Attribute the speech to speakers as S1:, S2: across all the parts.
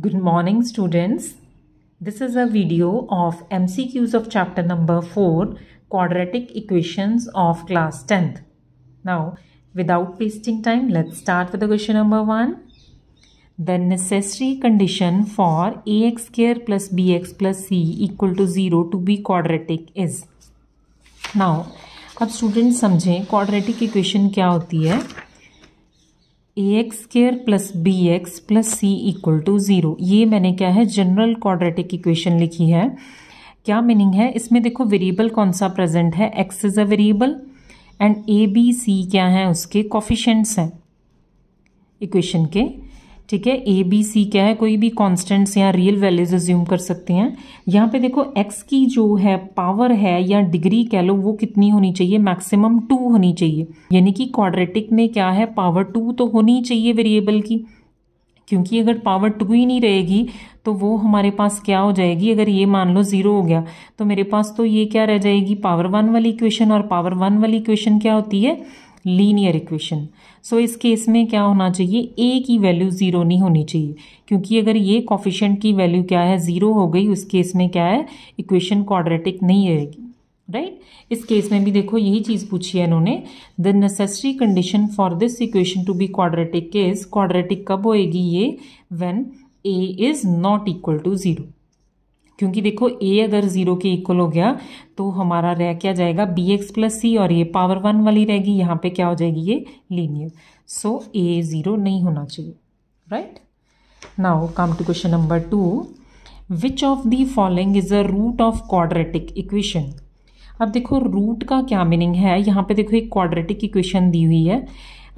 S1: Good morning students. This is a video of MCQs of chapter number 4 quadratic equations of class 10th. Now without wasting time let's start with the question number 1. The necessary condition for ax square plus bx plus c equal to 0 to be quadratic is. Now अब student समझें quadratic equation क्या होती है A X square plus B x plus C equal to zero ये मैंने क्या है general quadratic equation लिखी है क्या मीनिंग है इसमें देखो वेरिएबल कौन सा प्रेजेंट है X is a variable and A B C क्या है उसके कॉफिशेंट्स हैं इक्वेशन के ठीक है ए बी सी क्या है कोई भी कॉन्स्टेंट्स या रियल वैल्यूज एज्यूम कर सकते हैं यहाँ पे देखो एक्स की जो है पावर है या डिग्री कह लो वो कितनी होनी चाहिए मैक्सिमम टू होनी चाहिए यानी कि क्वाड्रेटिक में क्या है पावर टू तो होनी चाहिए वेरिएबल की क्योंकि अगर पावर टू ही नहीं रहेगी तो वो हमारे पास क्या हो जाएगी अगर ये मान लो ज़ीरो हो गया तो मेरे पास तो ये क्या रह जाएगी पावर वन वाली इक्वेशन और पावर वन वाली इक्वेशन क्या होती है लीनियर इक्वेशन सो इस केस में क्या होना चाहिए ए की वैल्यू ज़ीरो नहीं होनी चाहिए क्योंकि अगर ये कॉफिशेंट की वैल्यू क्या है ज़ीरो हो गई उस केस में क्या है इक्वेशन क्वाड्रेटिक नहीं रहेगी राइट right? इस केस में भी देखो यही चीज़ पूछी है इन्होंने the necessary condition for this equation to be quadratic case quadratic कब होएगी ये when A is not equal to zero क्योंकि देखो ए अगर ज़ीरो के इक्वल हो गया तो हमारा रह क्या जाएगा बी एक्स प्लस सी और ये पावर वन वाली रहेगी यहाँ पे क्या हो जाएगी ये लीनियर सो ए ज़ीरो नहीं होना चाहिए right now come to question number two which of the following is a root of quadratic equation अब देखो रूट का क्या मीनिंग है यहाँ पे देखो एक क्वाड्रेटिक इक्वेशन दी हुई है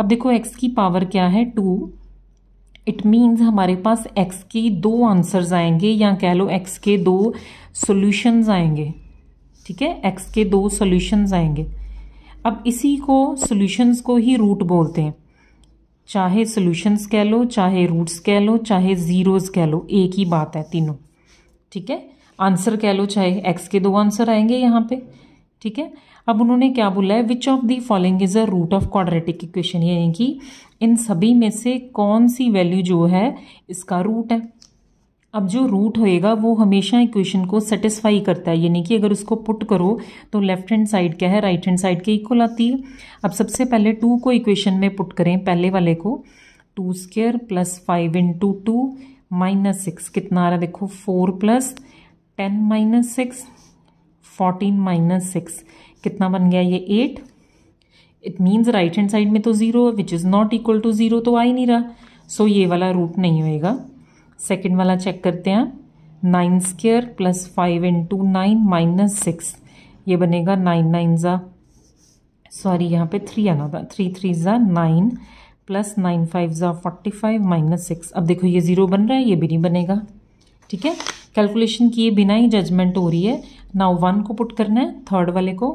S1: अब देखो एक्स की पावर क्या है टू इट मीन्स हमारे पास एक्स के दो आंसर्स आएंगे या कह लो एक्स के दो सॉल्यूशंस आएंगे ठीक है एक्स के दो सॉल्यूशंस आएंगे अब इसी को सॉल्यूशंस को ही रूट बोलते हैं चाहे सॉल्यूशंस कह लो चाहे रूट्स कह लो चाहे ज़ीरोज़ कह लो एक ही बात है तीनों ठीक है आंसर कह लो चाहे एक्स के दो आंसर आएंगे यहाँ पे ठीक है अब उन्होंने क्या बोला है which of the following is a root of quadratic equation यानी कि इन सभी में से कौन सी वैल्यू जो है इसका रूट है अब जो रूट होएगा वो हमेशा इक्वेशन को सेटिस्फाई करता है यानी कि अगर उसको पुट करो तो लेफ्ट हैंड साइड क्या है राइट हैंड साइड के इक्वल आती है अब सबसे पहले टू को इक्वेशन में पुट करें पहले वाले को two square plus five into two minus six कितना आ रहा है देखो four plus ten minus six fourteen minus six कितना बन गया ये eight it means right hand side में तो ज़ीरो है which is not equal to zero तो आ ही नहीं रहा सो so, ये वाला रूट नहीं होएगा सेकेंड वाला चेक करते हैं nine square plus five into nine minus six ये बनेगा नाइन नाइन ज़ा सॉरी यहाँ पे थ्री आना था थ्री थ्री ज़ा नाइन प्लस नाइन फाइव ज़ा फोर्टी फाइव माइनस सिक्स अब देखो ये ज़ीरो बन रहा है ये भी नहीं बनेगा ठीक है कैलकुलेशन किए बिना ही जजमेंट हो रही है नाउ वन को पुट करना है थर्ड वाले को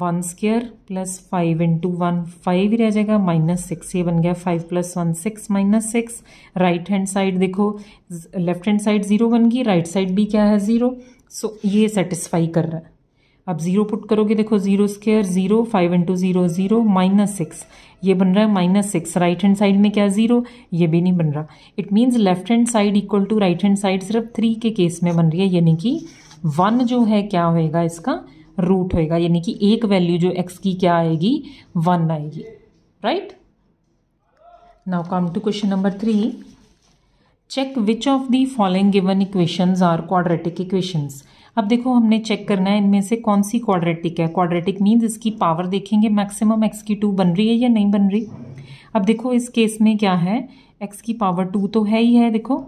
S1: one square plus five into one five ही रह जाएगा माइनस सिक्स ये बन गया five plus one six minus six right hand side देखो लेफ्ट हैंड साइड ज़ीरो बन गई राइट साइड भी क्या है ज़ीरो सो so, ये सेटिस्फाई कर रहा है अब ज़ीरो पुट करोगे देखो zero square zero five into zero zero minus six ये बन रहा है minus six right hand side में क्या ज़ीरो ये भी नहीं बन रहा it means left hand side equal to right hand side सिर्फ थ्री के केस में बन रही है यानी कि वन जो है क्या होएगा इसका रूट होएगा यानी कि एक वैल्यू जो एक्स की क्या आएगी वन आएगी right now come to question number three check which of the following given equations are quadratic equations अब देखो हमने चेक करना है इनमें से कौन सी क्वाड्रेटिक है क्वाड्रेटिक मीन्स इसकी पावर देखेंगे मैक्सिमम एक्स की टू बन रही है या नहीं बन रही अब देखो इस केस में क्या है एक्स की पावर टू तो है ही है देखो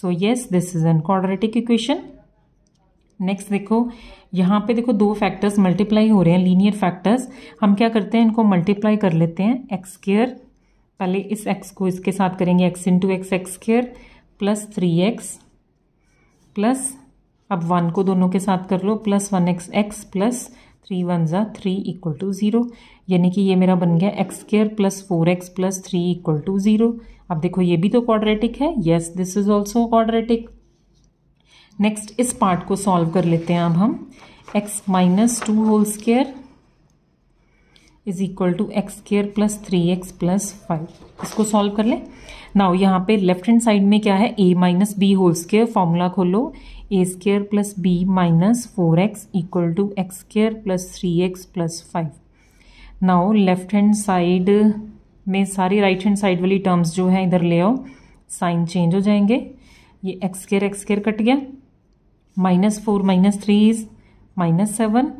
S1: so yes this is an quadratic equation next देखो यहाँ पे देखो दो फैक्टर्स मल्टीप्लाई हो रहे हैं लीनियर फैक्टर्स हम क्या करते हैं इनको मल्टीप्लाई कर लेते हैं एक्स स्केयर पहले इस एक्स को इसके साथ करेंगे x into x x square plus three x plus अब वन को दोनों के साथ कर लो plus one x x plus three one ज़ा थ्री इक्वल टू ज़ीरो यानी कि ये मेरा बन गया x square plus four x plus three equal to zero अब देखो ये भी तो क्वाड्रेटिक है yes this is also quadratic next इस पार्ट को सॉल्व कर लेते हैं अब हम x minus two whole square is equal to x square plus three x plus five इसको सॉल्व कर ले नाउ यहाँ पे लेफ्ट हैंड साइड में क्या है a minus b whole square formula खोलो a square plus b minus four x equal to x square plus three x plus five now left hand side में सारी राइट हैंड साइड वाली terms जो है इधर ले आओ साइन चेंज हो जाएंगे ये x square x square cut गया minus four minus three is minus seven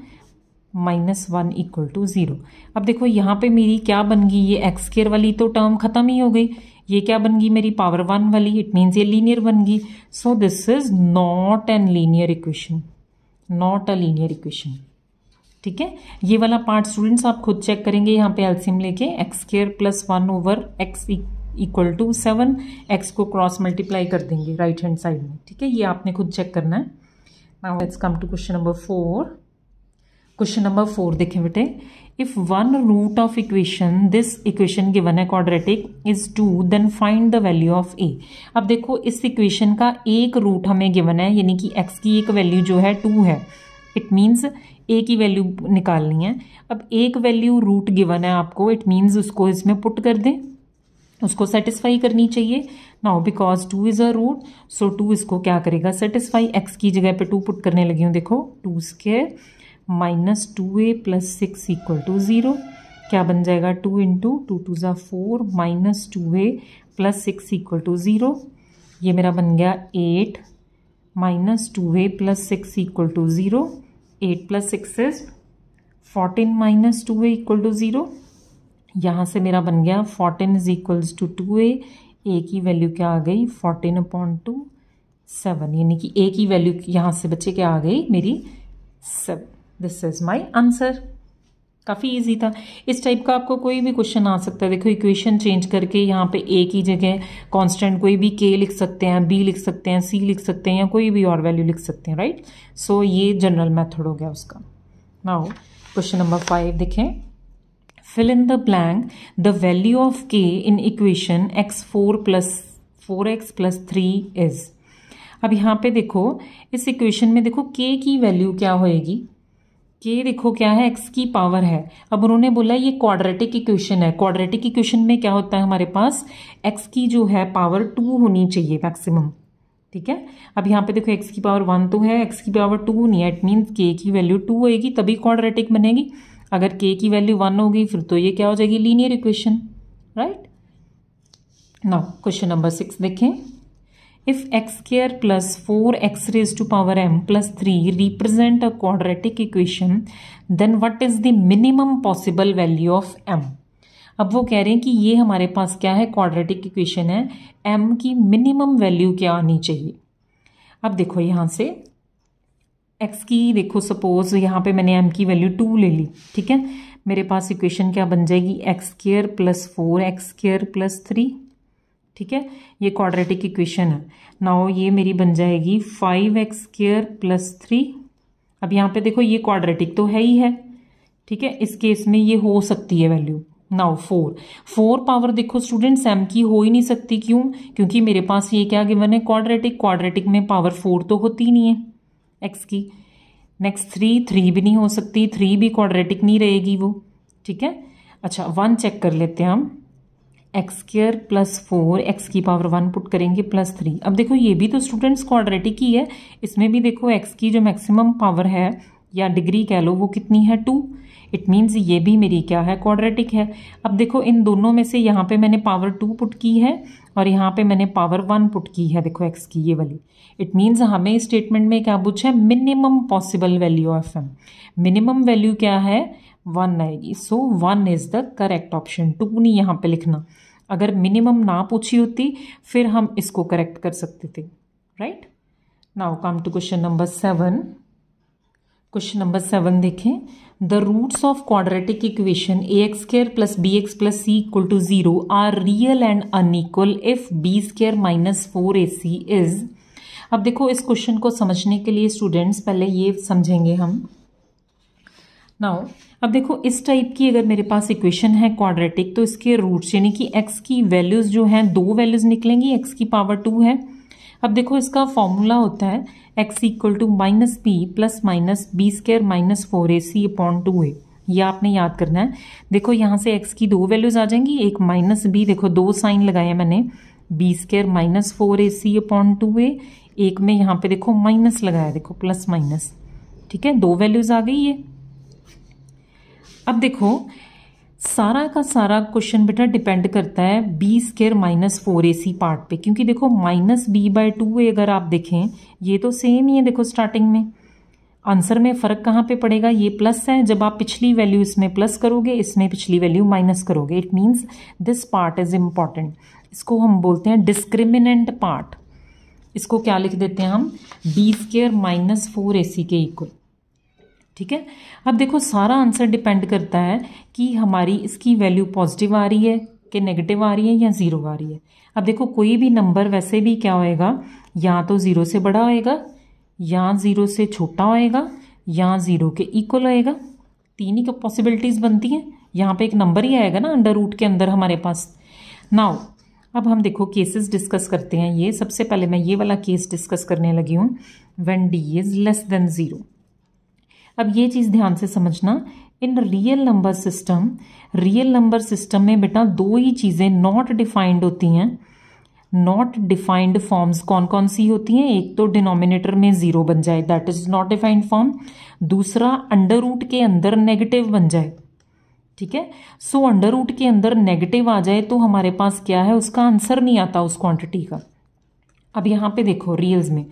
S1: minus one equal to zero अब देखो यहाँ पे मेरी क्या बन गई ये एक्स स्केयर वाली तो टर्म खत्म ही हो गई ये क्या बन गई मेरी पावर वन वाली इट मीन्स ये लीनियर बन गई so this is not an linear equation not a linear equation ठीक है ये वाला पार्ट स्टूडेंट्स आप खुद चेक करेंगे यहाँ पे एल्सियम लेके x square plus one over x equal to seven x को क्रॉस मल्टीप्लाई कर देंगे राइट हैंड साइड में ठीक है ये आपने खुद चेक करना है now let's come to question number four question number four देखें बेटे if one root of equation this equation given है quadratic is two then find the value of a अब देखो इस इक्वेशन का एक रूट हमें गिवन है यानी कि एक्स की एक वैल्यू जो है टू है इट मीन्स ए की वैल्यू निकालनी है अब एक वैल्यू रूट गिवन है आपको इट मीन्स उसको इसमें पुट कर दें उसको सेटिस्फाई करनी चाहिए now because two is a root so two इसको क्या करेगा सेटिस्फाई एक्स की जगह पे टू पुट करने लगी हूँ देखो two square minus two a plus six equal to zero क्या बन जाएगा टू इंटू टू टू ज़ा four minus two a plus six equal to zero ये मेरा बन गया eight minus two a plus six equal to zero eight plus six is fourteen minus two a equal to zero यहाँ से मेरा बन गया fourteen is equals to two a a की वैल्यू क्या आ गई फोर्टीन अपॉइंट टू सेवन यानी कि ए की वैल्यू यहाँ से बच्चे क्या आ गई मेरी seven this is my answer काफ़ी इजी था इस टाइप का आपको कोई भी क्वेश्चन आ सकता है देखो इक्वेशन चेंज करके यहाँ पे ए की जगह कांस्टेंट कोई भी के लिख सकते हैं बी लिख सकते हैं सी लिख सकते हैं या कोई भी और वैल्यू लिख सकते हैं राइट सो so, ये जनरल मेथड हो गया उसका नाउ क्वेश्चन नंबर फाइव देखें fill in the blank the value of k in equation x4 plus 4x plus 3 is अब यहाँ पे देखो इस इक्वेशन में देखो k की वैल्यू क्या होएगी k देखो क्या है x की पावर है अब उन्होंने बोला ये क्वाड्रेटिक इक्वेशन है क्वाड्रेटिक इक्वेशन में क्या होता है हमारे पास x की जो है पावर टू होनी चाहिए मैक्सिमम ठीक है अब यहाँ पे देखो x की पावर वन तो है x की पावर टू नहीं है इट मीन्स k की वैल्यू टू होएगी तभी क्वाड्रेटिक बनेगी अगर के की वैल्यू वन होगी फिर तो ये क्या हो जाएगी linear equation right now question number six देखें if x square plus four x raise to power m plus three represent a quadratic equation then what is the minimum possible value of m अब वो कह रहे हैं कि ये हमारे पास क्या है क्वाड्रेटिक इक्वेशन है एम की मिनिमम वैल्यू क्या आनी चाहिए अब देखो यहाँ से एक्स की देखो सपोज यहाँ पे मैंने एम की वैल्यू टू ले ली ठीक है मेरे पास इक्वेशन क्या बन जाएगी x square plus four x square plus three ठीक है ये क्वाड्रेटिक इक्वेशन है नाओ ये मेरी बन जाएगी five x square plus three अब यहाँ पे देखो ये क्वाड्रेटिक तो है ही है ठीक है इस केस में ये हो सकती है value now four four power देखो स्टूडेंट्स एम की हो ही नहीं सकती क्यों क्योंकि मेरे पास ये क्या गिवन है क्वाड्रेटिक क्वाड्रेटिक में पावर फोर तो होती नहीं है एक्स की नेक्स्ट थ्री थ्री भी नहीं हो सकती थ्री भी क्वाड्रेटिक नहीं रहेगी वो ठीक है अच्छा वन चेक कर लेते हैं हम x square plus four x की पावर वन पुट करेंगे प्लस थ्री अब देखो ये भी तो स्टूडेंट्स क्वाड्रेटिक ही है इसमें भी देखो एक्स की जो मैक्सिमम पावर है या डिग्री कह लो वो कितनी है टू इट मीन्स ये भी मेरी क्या है क्वाड्रेटिक है अब देखो इन दोनों में से यहाँ पे मैंने पावर टू पुट की है और यहाँ पे मैंने पावर वन पुट की है देखो एक्स की ये वाली इट मीन्स हमें स्टेटमेंट में क्या पूछा है minimum possible value of m minimum value क्या है वन आएगी so one is the correct option two नहीं यहाँ पे लिखना अगर मिनिमम ना पूछी होती फिर हम इसको करेक्ट कर सकते थे right now come to question number seven question number seven देखें the of equation a x quadratic plus B x plus C equal to zero are real and real if b square minus four A c is अब देखो इस question को समझने के लिए students पहले ये समझेंगे हम नाउ अब देखो इस टाइप की अगर मेरे पास इक्वेशन है क्वाड्रेटिक तो इसके रूट्स यानी कि एक्स की वैल्यूज़ जो हैं दो वैल्यूज़ निकलेंगी एक्स की पावर टू है अब देखो इसका फॉर्मूला होता है x equal to minus p plus minus b square minus four A c upon two a ये आपने याद करना है देखो यहाँ से एक्स की दो वैल्यूज आ जाएंगी एक माइनस बी देखो दो साइन लगाया मैंने b square minus four A c upon two a एक में यहाँ पे देखो माइनस लगाया देखो प्लस माइनस ठीक है दो वैल्यूज आ गई ये अब देखो सारा का सारा क्वेश्चन बेटा डिपेंड करता है बी स्केयर माइनस फोर ए सी पार्ट पे क्योंकि देखो minus b by two a अगर आप देखें ये तो सेम ही है देखो स्टार्टिंग में आंसर में फ़र्क कहाँ पे पड़ेगा ये प्लस है जब आप पिछली वैल्यू इसमें प्लस करोगे इसमें पिछली वैल्यू माइनस करोगे it means this part is important इसको हम बोलते हैं डिस्क्रिमिनेंट पार्ट इसको क्या लिख देते हैं हम बी स्केयर माइनस फोर ए सी के इक्वल ठीक है अब देखो सारा आंसर डिपेंड करता है कि हमारी इसकी वैल्यू पॉजिटिव आ रही है कि नेगेटिव आ रही है या ज़ीरो आ रही है अब देखो कोई भी नंबर वैसे भी क्या होएगा या तो ज़ीरो से बड़ा होएगा या ज़ीरो से छोटा होएगा या ज़ीरो के इक्वल होएगा तीन ही पॉसिबिलिटीज़ बनती हैं यहाँ पे एक नंबर ही आएगा ना अंडर रूट के अंदर हमारे पास नाउ अब हम देखो केसेस डिस्कस करते हैं ये सबसे पहले मैं ये वाला केस डिस्कस करने लगी हूँ when D is less than zero अब ये चीज़ ध्यान से समझना in real number system real number system में बेटा दो ही चीज़ें नॉट डिफाइंड होती हैं नॉट डिफाइंड फॉर्म्स कौन कौन सी होती हैं एक तो डिनोमिनेटर में ज़ीरो बन जाए that is not defined form दूसरा अंडर रूट के अंदर नेगेटिव बन जाए ठीक है सो अंडर रूट के अंदर नेगेटिव आ जाए तो हमारे पास क्या है उसका आंसर नहीं आता उस क्वांटिटी का अब यहाँ पे देखो रियल्स में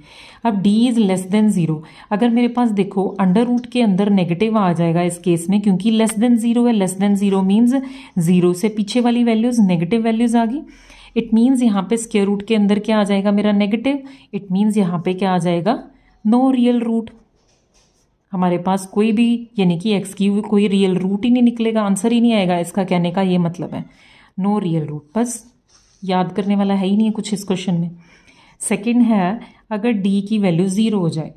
S1: अब D is less than zero अगर मेरे पास देखो अंडर रूट के अंदर नेगेटिव आ जाएगा इस केस में क्योंकि लेस देन ज़ीरो है less than zero means zero से पीछे वाली वैल्यूज़ नेगेटिव वैल्यूज़ आ गई इट मीन्स यहाँ पे स्केयर रूट के अंदर क्या आ जाएगा मेरा नेगेटिव इट मीन्स यहाँ पे क्या आ जाएगा नो रियल रूट हमारे पास कोई भी यानी कि एक्स की कोई रियल रूट ही नहीं निकलेगा आंसर ही नहीं आएगा इसका कहने का ये मतलब है नो रियल रूट बस याद करने वाला है ही नहीं है कुछ इस क्वेश्चन में सेकेंड है अगर डी की वैल्यू ज़ीरो हो जाए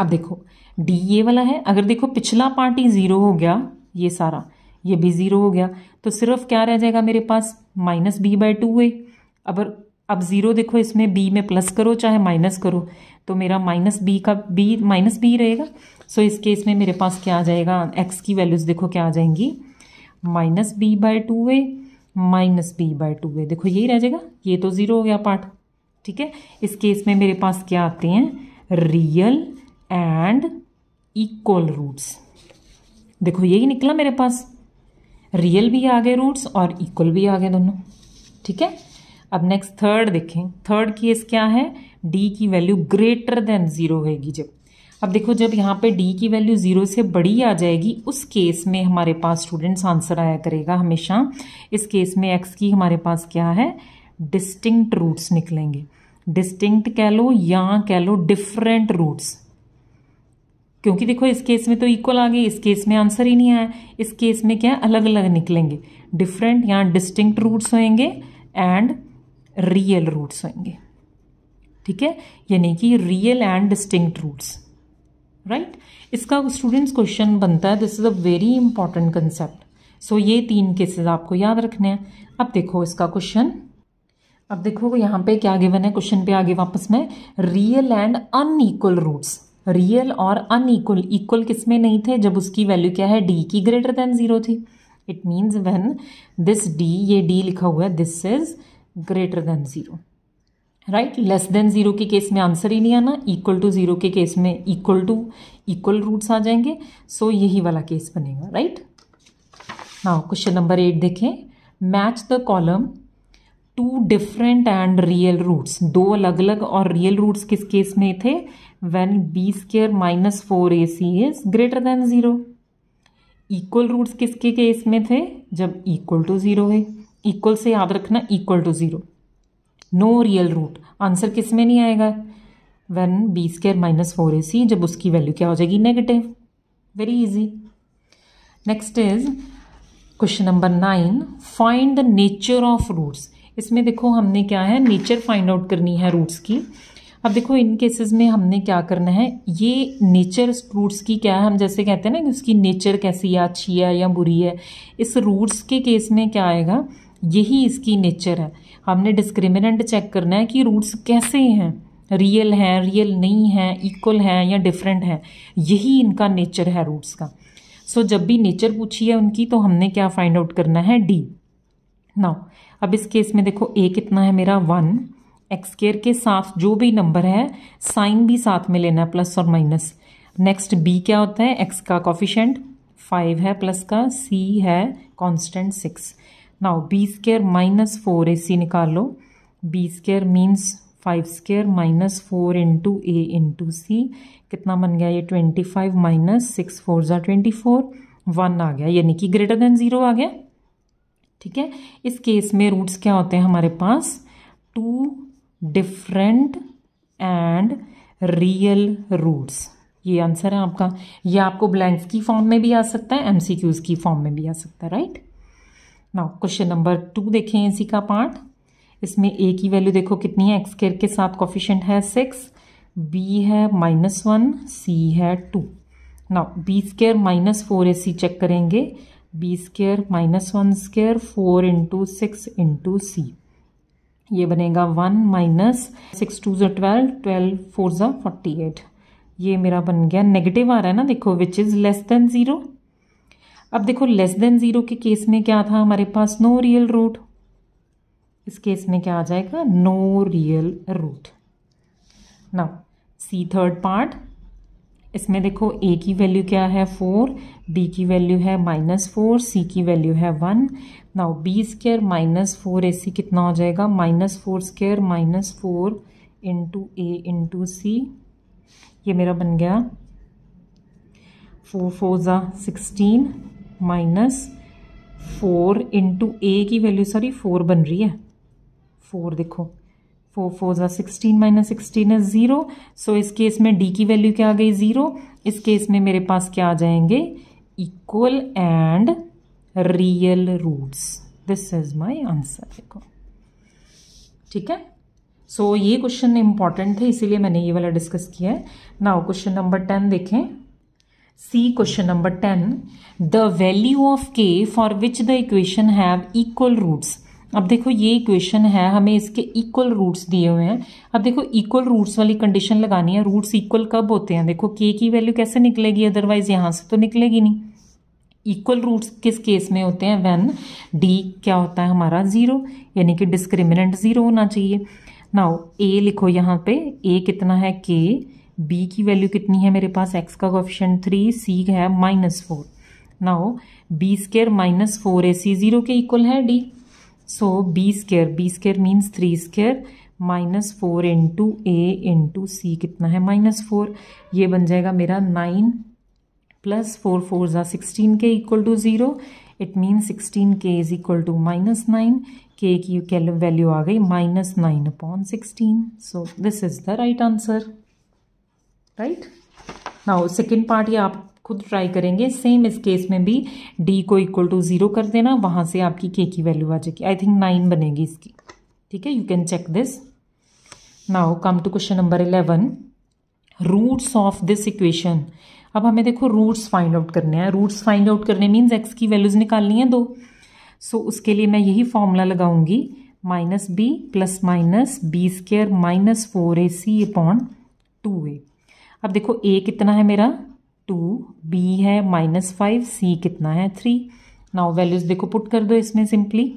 S1: अब देखो डी ये वाला है अगर देखो पिछला पार्ट ही ज़ीरो हो गया ये सारा ये भी ज़ीरो हो गया तो सिर्फ क्या रह जाएगा मेरे पास माइनस बी बाई टू है अगर अब ज़ीरो देखो इसमें बी में प्लस करो चाहे माइनस करो तो मेरा माइनस बी का बी माइनस बी रहेगा सो इस केस में मेरे पास क्या आ जाएगा एक्स की वैल्यूज़ देखो क्या आ जाएंगी माइनस बी बाय टू है माइनस बी बाय टू है देखो यही रह जाएगा ये तो ज़ीरो हो गया पार्ट ठीक है इस केस में मेरे पास क्या आते हैं रियल एंड इक्वल रूट्स देखो यही निकला मेरे पास रियल भी आ गए रूट्स और इक्वल भी आ गए दोनों ठीक है अब नेक्स्ट थर्ड देखें थर्ड केस क्या है डी की वैल्यू ग्रेटर देन ज़ीरो होगी जब अब देखो जब यहाँ पे डी की वैल्यू ज़ीरो से बड़ी आ जाएगी उस केस में हमारे पास स्टूडेंट्स आंसर आया करेगा हमेशा इस केस में एक्स की हमारे पास क्या है डिस्टिंक्ट रूट्स निकलेंगे डिस्टिंक्ट कह लो या कह लो डिफरेंट रूट्स क्योंकि देखो इस केस में तो इक्वल आ गई इस केस में आंसर ही नहीं आया इस केस में क्या अलग अलग निकलेंगे डिफरेंट या डिस्टिंक्ट रूट्स होंगे एंड रियल रूट्स होंगे ठीक है यानी कि real and distinct roots right इसका स्टूडेंट्स क्वेश्चन बनता है this is a very important concept so ये तीन केसेस आपको याद रखने हैं अब देखो इसका क्वेश्चन अब देखो यहाँ पे क्या गिवन है क्वेश्चन पे आगे वापस में real and unequal roots real और अनईक्वल इक्वल किस में नहीं थे जब उसकी वैल्यू क्या है डी की ग्रेटर देन जीरो थी it means when this D ये डी लिखा हुआ है this is greater than zero right less than zero के केस में आंसर ही नहीं आना इक्वल टू जीरो के केस में इक्वल टू इक्वल रूट्स आ जाएंगे सो so यही वाला केस बनेगा right now question number eight देखें match the column two different and real roots दो अलग अलग और रियल रूट्स किस केस में थे when b square minus four A c is greater than zero equal roots किसके केस में थे जब इक्वल टू ज़ीरो है इक्वल से याद रखना equal to zero no real root answer किस में नहीं आएगा when b square minus four A c जब उसकी वैल्यू क्या हो जाएगी negative very easy next is question number nine find the nature of roots इसमें देखो हमने क्या है नेचर फाइंड आउट करनी है रूट्स की अब देखो इन केसेस में हमने क्या करना है ये नेचर रूट्स की क्या है हम जैसे कहते हैं ना कि उसकी नेचर कैसी है अच्छी है या बुरी है इस रूट्स के केस में क्या आएगा यही इसकी नेचर है हमने डिस्क्रिमिनेंट चेक करना है कि रूट्स कैसे हैं रियल हैं रियल नहीं हैं इक्वल हैं या डिफरेंट हैं यही इनका नेचर है रूट्स का सो so, जब भी नेचर पूछी है उनकी तो हमने क्या फाइंड आउट करना है डी नाउ अब इस केस में देखो ए कितना है मेरा वन एक्स स्केयर के साथ जो भी नंबर है साइन भी साथ में लेना है प्लस और माइनस नेक्स्ट बी क्या होता है एक्स का कॉफिशेंट फाइव है प्लस का सी है constant six now B square minus four ए सी निकाल लो B square means five square minus four into ए इंटू सी कितना बन गया ये twenty five minus six four ज़ा ट्वेंटी फोर वन आ गया यानी कि ग्रेटर देन ज़ीरो आ गया ठीक है इस केस में रूट्स क्या होते हैं हमारे पास two different and real roots ये आंसर है आपका ये आपको ब्लैंक्स की फॉर्म में भी आ सकता है एमसीक्यूज की फॉर्म में भी आ सकता है right now question number two देखें इसी का पार्ट इसमें ए की वैल्यू देखो कितनी है एक्स केयर के साथ कॉफिशेंट है सिक्स बी है माइनस वन सी है two now B square minus four ए सी चेक करेंगे b square minus one square four into six into c ये बनेगा वन माइनस सिक्स टू जो ट्वेल्व ट्वेल्व फोर जो forty eight ये मेरा बन गया नेगेटिव आ रहा है ना देखो which is less than zero अब देखो लेस देन ज़ीरो के केस में क्या था हमारे पास नो रियल रूट इस केस में क्या आ जाएगा no real root now c third part इसमें देखो ए की वैल्यू क्या है फोर बी की वैल्यू है माइनस फोर सी की वैल्यू है one now B square minus four ए सी कितना हो जाएगा minus four square minus four into ए इंटू सी ये मेरा बन गया फोर फोर ज़ा sixteen minus four into a की वैल्यू सॉरी फोर बन रही है फोर देखो फोर फोर ज़ा सिक्सटीन माइनस सिक्सटीन है ज़ीरो सो इस केस में डी की वैल्यू क्या आ गई ज़ीरो इस केस में मेरे पास क्या आ जाएंगे equal and real roots this is my answer देखो ठीक है सो so, ये क्वेश्चन इंपॉर्टेंट है इसीलिए मैंने ये वाला डिस्कस किया है नाउ क्वेश्चन नंबर टेन देखें see question number ten the value of k for which the equation have equal roots अब देखो ये इक्वेशन है हमें इसके इक्वल रूट्स दिए हुए हैं अब देखो इक्वल रूट्स वाली कंडीशन लगानी है रूट्स इक्वल कब होते हैं देखो के की वैल्यू कैसे निकलेगी अदरवाइज यहाँ से तो निकलेगी नहीं इक्वल रूट्स किस केस में होते हैं वेन डी क्या होता है हमारा ज़ीरो यानी कि डिस्क्रिमिनेंट ज़ीरो होना चाहिए नाउ ए लिखो यहाँ पे ए कितना है के बी की वैल्यू कितनी है मेरे पास एक्स का ऑप्शन थ्री सी है माइनस फोर हो बी स्केयर माइनस फोर ए सी ज़ीरो के इक्वल है D so b square b square means three square minus four into ए इंटू सी कितना है माइनस फोर ये बन जाएगा मेरा नाइन प्लस फोर फोर ज़ा sixteen k equal to zero it means sixteen k is equal to minus nine k की वैल्यू आ गई minus nine upon sixteen so this is the right answer right now second part ये आप खुद try करेंगे same इस case में भी डी को इक्वल टू ज़ीरो कर देना वहाँ से आपकी के की वैल्यू आ जाएगी आई थिंक नाइन बनेगी इसकी ठीक है you can check this now come to question number eleven roots of this equation अब हमें देखो रूट्स फाइंड आउट करने हैं रूट्स फाइंड आउट करने मीन्स एक्स की वैल्यूज़ निकालनी है दो सो so, उसके लिए मैं यही फॉर्मूला लगाऊंगी minus b plus minus b square minus four A c upon two a अब देखो ए कितना है मेरा टू बी है माइनस फाइव सी कितना है थ्री नाउ वैल्यूज़ देखो पुट कर दो इसमें सिंपली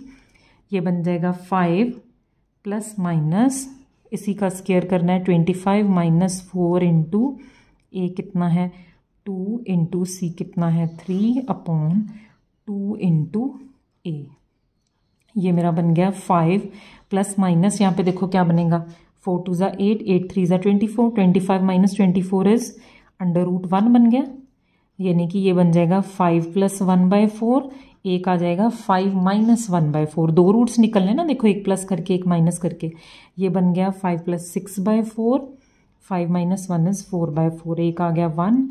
S1: ये बन जाएगा फाइव प्लस माइनस इसी का स्केयर करना है twenty five minus four into a कितना है टू इंटू सी कितना है three upon two into a ये मेरा बन गया फाइव प्लस माइनस यहाँ पे देखो क्या बनेगा फोर टू ज़ा एट एट थ्री ज़ा twenty four twenty five minus twenty four is under root one बन गया यानी कि ये बन जाएगा five plus one by four एक आ जाएगा five minus one by four दो रूट्स निकल रहे ना देखो एक प्लस करके एक माइनस करके ये बन गया five plus six by four five minus one is four by four एक आ गया वन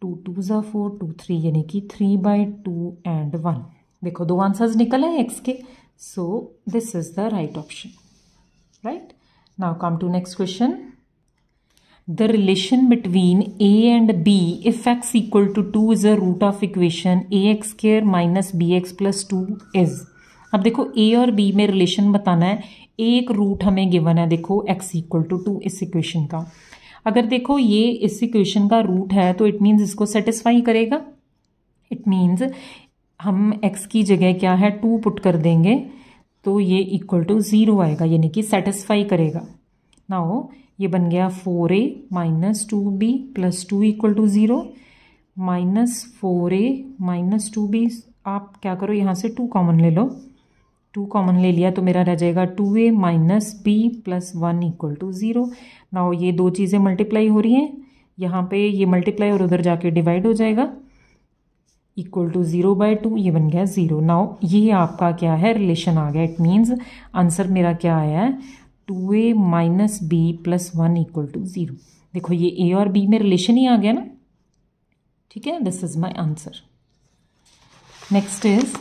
S1: टू टू ज़ा फोर टू थ्री यानी कि three by two and one देखो दो आंसर्स निकले हैं एक्स के so this is the right option right now come to next question the relation between a and b if x equal to 2 is a root of equation ax square minus bx plus 2 is अब देखो a और b में relation बताना है एक root हमें given है देखो x इक्वल टू टू इस इक्वेशन का अगर देखो ये इस इक्वेशन का रूट है तो इट मीन्स इसको सेटिस्फाई करेगा इट मीन्स हम x की जगह क्या है टू पुट कर देंगे तो ये इक्वल टू ज़ीरो आएगा यानी कि सेटिस्फाई करेगा ना हो ये बन गया four a minus two b plus two equal to zero minus four a minus two b आप क्या करो यहाँ से टू कॉमन ले लो टू कॉमन ले लिया तो मेरा रह जाएगा two a minus b plus one equal to zero ना ये दो चीज़ें मल्टीप्लाई हो रही हैं यहाँ पे ये मल्टीप्लाई और उधर जाके डिवाइड हो जाएगा equal to zero by two ये बन गया ज़ीरो नाउ ये आपका क्या है रिलेशन आ गया इट मीन्स आंसर मेरा क्या आया है two a minus b plus one equal to zero देखो ये ए और बी में रिलेशन ही आ गया ना ठीक है this is my answer next is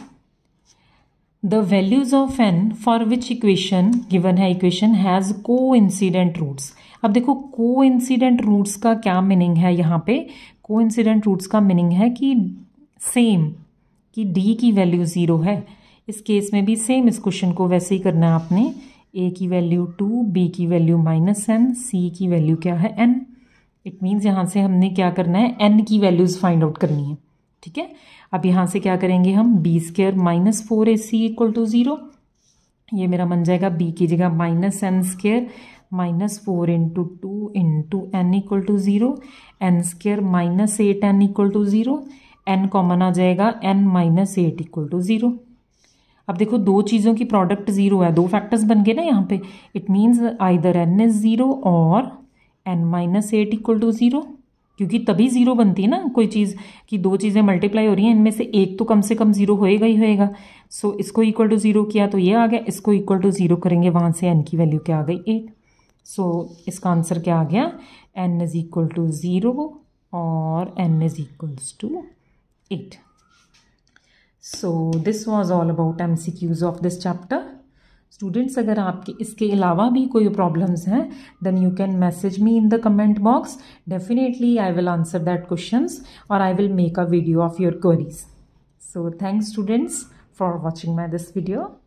S1: the values of n for which equation given है equation has coincident roots अब देखो को इंसिडेंट रूट्स का क्या मीनिंग है यहाँ पे को इंसिडेंट रूट्स का मीनिंग है कि सेम कि डी की वैल्यू ज़ीरो है इस केस में भी सेम इस क्वेश्चन को वैसे ही करना है आपने ए की वैल्यू टू बी की वैल्यू माइनस एन सी की वैल्यू क्या है एन इट मीन्स यहाँ से हमने क्या करना है एन की वैल्यूज़ फाइंड आउट करनी है ठीक है अब यहाँ से क्या करेंगे हम b square minus four A c equal to zero ये मेरा बन जाएगा बी की जगह minus n square minus four into two into n equal to zero n square minus eight n equal to zero n common आ जाएगा n minus eight equal to zero अब देखो दो चीज़ों की प्रोडक्ट ज़ीरो है दो फैक्टर्स बन गए ना यहाँ पे it means either n is zero और n minus eight equal to zero क्योंकि तभी ज़ीरो बनती है ना कोई चीज़ कि दो चीज़ें मल्टीप्लाई हो रही हैं इनमें से एक तो कम से कम ज़ीरो होएगा ही होएगा सो so, इसको इक्वल टू ज़ीरो किया तो ये आ गया इसको इक्वल टू ज़ीरो करेंगे वहाँ से एन की वैल्यू क्या आ गई एट सो so, इसका आंसर क्या आ गया n is equal to zero और n is equals to eight so this was all about M C Qs of this chapter students अगर आपके इसके अलावा भी कोई प्रॉब्लम्स हैं then you can message me in the comment box definitely I will answer that questions और I will make a video of your queries so thanks students for watching my this video